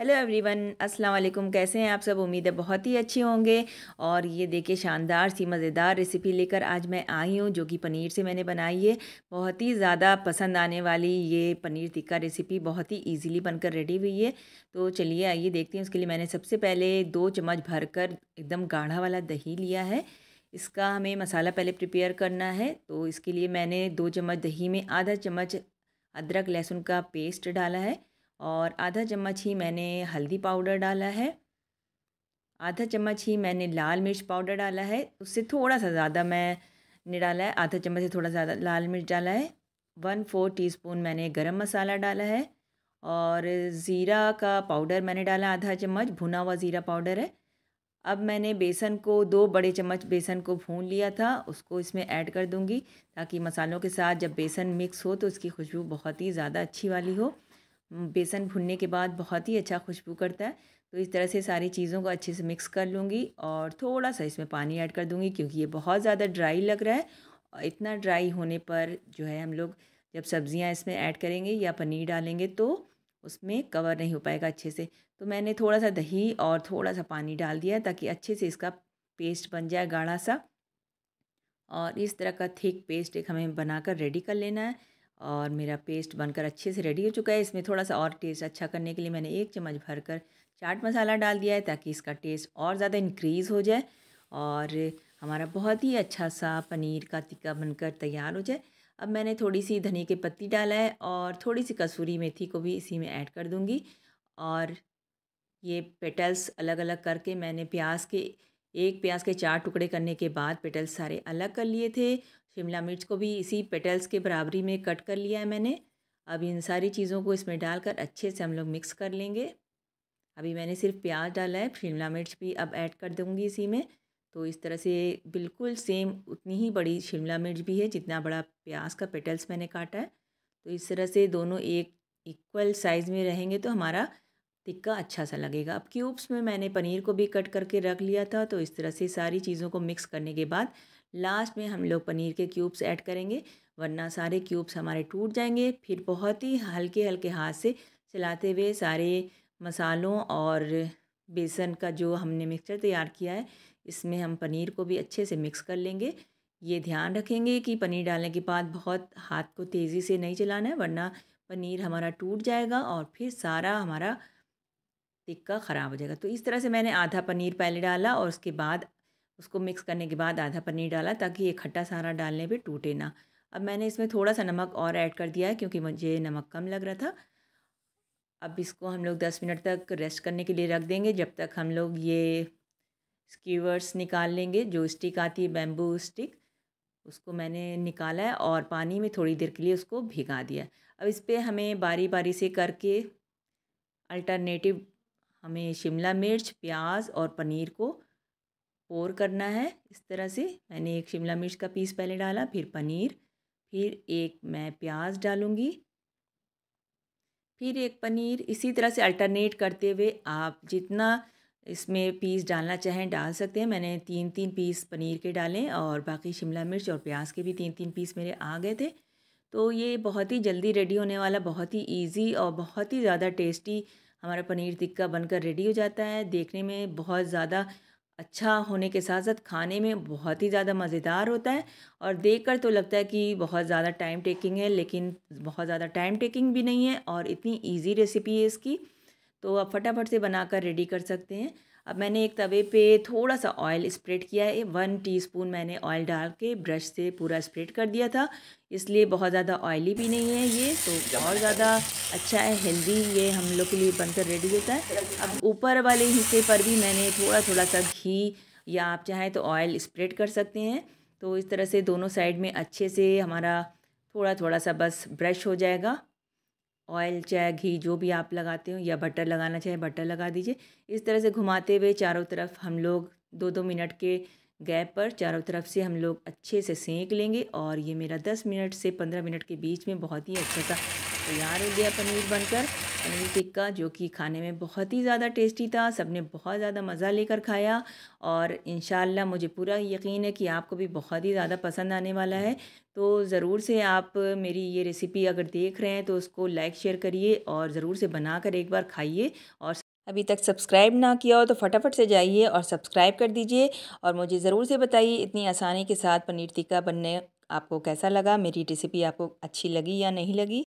hello everyone अस्सलाम वालेकुम कैसे हैं आप सब उम्मीद है बहुत ही अच्छे होंगे और ये देखिए शानदार सी मज़ेदार रेसिपी लेकर आज मैं आई हूँ जो कि पनीर से मैंने बनाई है बहुत ही ज़्यादा पसंद आने वाली ये पनीर टिक्का रेसिपी बहुत ही इजीली बनकर रेडी हुई है तो चलिए आइए देखते हैं उसके लिए मैंने सबसे पहले दो चम्मच भर कर एकदम गाढ़ा वाला दही लिया है इसका हमें मसाला पहले प्रिपेयर करना है तो इसके लिए मैंने दो चम्मच दही में आधा चम्मच अदरक लहसुन का पेस्ट डाला है और आधा चम्मच ही मैंने हल्दी पाउडर डाला है आधा चम्मच ही मैंने लाल मिर्च पाउडर डाला है उससे थोड़ा सा ज़्यादा मैंने डाला है आधा चम्मच से थोड़ा ज़्यादा लाल मिर्च डाला है वन फोर टीस्पून मैंने गरम मसाला डाला है और ज़ीरा का पाउडर मैंने डाला आधा चम्मच भुना हुआ ज़ीरा पाउडर है अब मैंने बेसन को दो बड़े चम्मच बेसन को भून लिया था उसको इसमें ऐड कर दूंगी ताकि मसालों के साथ जब बेसन मिक्स हो तो उसकी खुशबू बहुत ही ज़्यादा अच्छी वाली हो बेसन भुनने के बाद बहुत ही अच्छा खुशबू करता है तो इस तरह से सारी चीज़ों को अच्छे से मिक्स कर लूँगी और थोड़ा सा इसमें पानी ऐड कर दूँगी क्योंकि ये बहुत ज़्यादा ड्राई लग रहा है और इतना ड्राई होने पर जो है हम लोग जब सब्ज़ियाँ इसमें ऐड करेंगे या पनीर डालेंगे तो उसमें कवर नहीं हो पाएगा अच्छे से तो मैंने थोड़ा सा दही और थोड़ा सा पानी डाल दिया ताकि अच्छे से इसका पेस्ट बन जाए गाढ़ा सा और इस तरह का थिक पेस्ट एक हमें बनाकर रेडी कर लेना है और मेरा पेस्ट बनकर अच्छे से रेडी हो चुका है इसमें थोड़ा सा और टेस्ट अच्छा करने के लिए मैंने एक चम्मच भरकर चाट मसाला डाल दिया है ताकि इसका टेस्ट और ज़्यादा इनक्रीज़ हो जाए और हमारा बहुत ही अच्छा सा पनीर का टिक्का बनकर तैयार हो जाए अब मैंने थोड़ी सी धनिया की पत्ती डाला है और थोड़ी सी कसूरी मेथी को भी इसी में ऐड कर दूँगी और ये पेटल्स अलग अलग करके मैंने प्याज के एक प्याज के चार टुकड़े करने के बाद पेटल्स सारे अलग कर लिए थे शिमला मिर्च को भी इसी पेटल्स के बराबरी में कट कर लिया है मैंने अब इन सारी चीज़ों को इसमें डालकर अच्छे से हम लोग मिक्स कर लेंगे अभी मैंने सिर्फ प्याज डाला है शिमला मिर्च भी अब ऐड कर दूँगी इसी में तो इस तरह से बिल्कुल सेम उतनी ही बड़ी शिमला मिर्च भी है जितना बड़ा प्याज का पेटल्स मैंने काटा है तो इस तरह से दोनों एक इक्वल साइज़ में रहेंगे तो हमारा टिक्का अच्छा सा लगेगा अब क्यूब्स में मैंने पनीर को भी कट करके रख लिया था तो इस तरह से सारी चीज़ों को मिक्स करने के बाद लास्ट में हम लोग पनीर के क्यूब्स ऐड करेंगे वरना सारे क्यूब्स हमारे टूट जाएंगे फिर बहुत ही हल्के हल्के हाथ से चलाते हुए सारे मसालों और बेसन का जो हमने मिक्सचर तैयार किया है इसमें हम पनीर को भी अच्छे से मिक्स कर लेंगे ये ध्यान रखेंगे कि पनीर डालने के बाद बहुत हाथ को तेज़ी से नहीं चलाना है वरना पनीर हमारा टूट जाएगा और फिर सारा हमारा टिक्का ख़राब हो जाएगा तो इस तरह से मैंने आधा पनीर पहले डाला और उसके बाद उसको मिक्स करने के बाद आधा पनीर डाला ताकि ये खट्टा सारा डालने पे टूटे ना अब मैंने इसमें थोड़ा सा नमक और ऐड कर दिया है क्योंकि मुझे नमक कम लग रहा था अब इसको हम लोग दस मिनट तक रेस्ट करने के लिए रख देंगे जब तक हम लोग ये स्कीवर्स निकाल लेंगे जो स्टिक आती है बैम्बू स्टिक उसको मैंने निकाला है और पानी में थोड़ी देर के लिए उसको भिगा दिया अब इस पर हमें बारी बारी से करके अल्टरनेटिव हमें शिमला मिर्च प्याज और पनीर को पोर करना है इस तरह से मैंने एक शिमला मिर्च का पीस पहले डाला फिर पनीर फिर एक मैं प्याज डालूँगी फिर एक पनीर इसी तरह से अल्टरनेट करते हुए आप जितना इसमें पीस डालना चाहें डाल सकते हैं मैंने तीन तीन पीस पनीर के डाले और बाकी शिमला मिर्च और प्याज के भी तीन तीन पीस मेरे आ गए थे तो ये बहुत ही जल्दी रेडी होने वाला बहुत ही इजी और बहुत ही ज़्यादा टेस्टी हमारा पनीर टिक्का बनकर रेडी हो जाता है देखने में बहुत ज़्यादा अच्छा होने के साथ साथ खाने में बहुत ही ज़्यादा मज़ेदार होता है और देखकर तो लगता है कि बहुत ज़्यादा टाइम टेकिंग है लेकिन बहुत ज़्यादा टाइम टेकिंग भी नहीं है और इतनी ईजी रेसिपी है इसकी तो आप फटाफट से बनाकर रेडी कर सकते हैं अब मैंने एक तवे पे थोड़ा सा ऑयल स्प्रेड किया है वन टीस्पून मैंने ऑयल डाल के ब्रश से पूरा स्प्रेड कर दिया था इसलिए बहुत ज़्यादा ऑयली भी नहीं है ये तो और ज़्यादा अच्छा है हेल्दी ये हम लोग के लिए बनकर रेडी होता है अब ऊपर वाले हिस्से पर भी मैंने थोड़ा थोड़ा सा घी या आप चाहें तो ऑयल स्प्रेड कर सकते हैं तो इस तरह से दोनों साइड में अच्छे से हमारा थोड़ा थोड़ा सा बस ब्रश हो जाएगा ऑयल चाहे घी जो भी आप लगाते हो या बटर लगाना चाहे बटर लगा दीजिए इस तरह से घुमाते हुए चारों तरफ हम लोग दो दो मिनट के गैप पर चारों तरफ से हम लोग अच्छे से सेंक लेंगे और ये मेरा दस मिनट से पंद्रह मिनट के बीच में बहुत ही अच्छा सा तैयार हो गया पनीर बनकर पनीर टिक्का जो कि खाने में बहुत ही ज़्यादा टेस्टी था सबने बहुत ज़्यादा मज़ा लेकर खाया और इन मुझे पूरा यकीन है कि आपको भी बहुत ही ज़्यादा पसंद आने वाला है तो ज़रूर से आप मेरी ये रेसिपी अगर देख रहे हैं तो उसको लाइक शेयर करिए और ज़रूर से बनाकर एक बार खाइए और अभी तक सब्सक्राइब ना किया हो तो फटाफट से जाइए और सब्सक्राइब कर दीजिए और मुझे ज़रूर से बताइए इतनी आसानी के साथ पनीर टिक्का बनने आपको कैसा लगा मेरी रेसिपी आपको अच्छी लगी या नहीं लगी